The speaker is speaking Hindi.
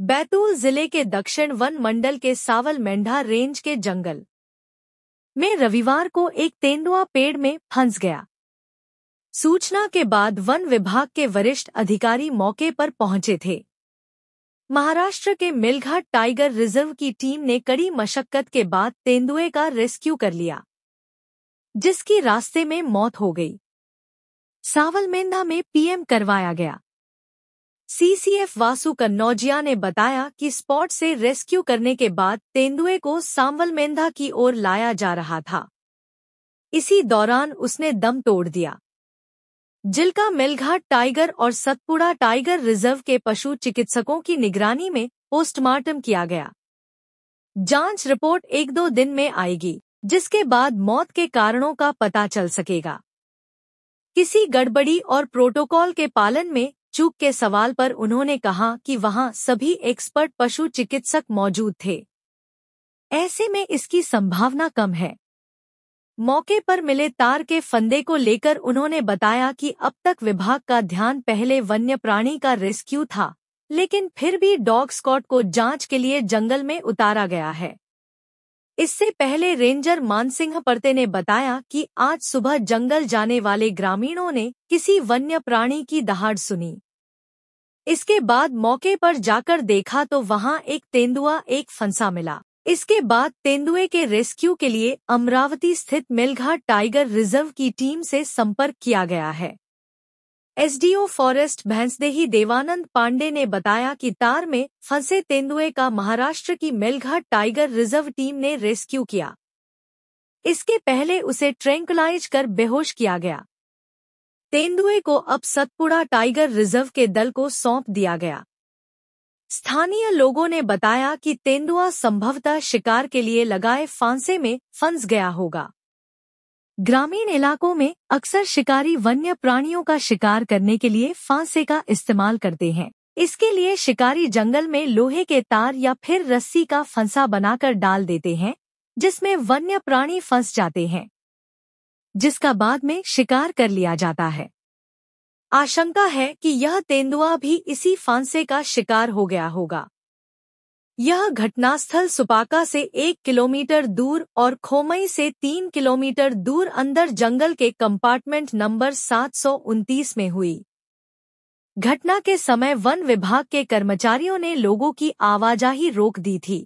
बैतूल जिले के दक्षिण वन मंडल के सावल मेंढा रेंज के जंगल में रविवार को एक तेंदुआ पेड़ में फंस गया सूचना के बाद वन विभाग के वरिष्ठ अधिकारी मौके पर पहुंचे थे महाराष्ट्र के मिलघाट टाइगर रिजर्व की टीम ने कड़ी मशक्कत के बाद तेंदुए का रेस्क्यू कर लिया जिसकी रास्ते में मौत हो गई सावलमेंदा में पीएम करवाया गया सीसीएफ वासु कन्नौजिया ने बताया कि स्पॉट से रेस्क्यू करने के बाद तेंदुए को सांवल मेंधा की ओर लाया जा रहा था इसी दौरान उसने दम तोड़ दिया जिलका मेलघाट टाइगर और सतपुड़ा टाइगर रिजर्व के पशु चिकित्सकों की निगरानी में पोस्टमार्टम किया गया जांच रिपोर्ट एक दो दिन में आएगी जिसके बाद मौत के कारणों का पता चल सकेगा किसी गड़बड़ी और प्रोटोकॉल के पालन में चूक के सवाल पर उन्होंने कहा कि वहां सभी एक्सपर्ट पशु चिकित्सक मौजूद थे ऐसे में इसकी संभावना कम है मौके पर मिले तार के फंदे को लेकर उन्होंने बताया कि अब तक विभाग का ध्यान पहले वन्य प्राणी का रेस्क्यू था लेकिन फिर भी डॉग स्कॉट को जांच के लिए जंगल में उतारा गया है इससे पहले रेंजर मानसिंह परते ने बताया कि आज सुबह जंगल जाने वाले ग्रामीणों ने किसी वन्य प्राणी की दहाड़ सुनी इसके बाद मौके पर जाकर देखा तो वहां एक तेंदुआ एक फंसा मिला इसके बाद तेंदुए के रेस्क्यू के लिए अमरावती स्थित मेलघाट टाइगर रिजर्व की टीम से संपर्क किया गया है एसडीओ फॉरेस्ट भैंसदेही देवानंद पांडे ने बताया कि तार में फंसे तेंदुए का महाराष्ट्र की मेलघाट टाइगर रिजर्व टीम ने रेस्क्यू किया इसके पहले उसे ट्रैंकुलाइज कर बेहोश किया गया तेंदुए को अब सतपुड़ा टाइगर रिजर्व के दल को सौंप दिया गया स्थानीय लोगों ने बताया कि तेंदुआ संभवतः शिकार के लिए लगाए फांसे में फंस गया होगा ग्रामीण इलाकों में अक्सर शिकारी वन्य प्राणियों का शिकार करने के लिए फांसे का इस्तेमाल करते हैं इसके लिए शिकारी जंगल में लोहे के तार या फिर रस्सी का फंसा बनाकर डाल देते हैं जिसमें वन्य प्राणी फंस जाते हैं जिसका बाद में शिकार कर लिया जाता है आशंका है कि यह तेंदुआ भी इसी फांसे का शिकार हो गया होगा यह घटनास्थल सुपाका से एक किलोमीटर दूर और खोमई से तीन किलोमीटर दूर अंदर जंगल के कंपार्टमेंट नंबर सात में हुई घटना के समय वन विभाग के कर्मचारियों ने लोगों की आवाजाही रोक दी थी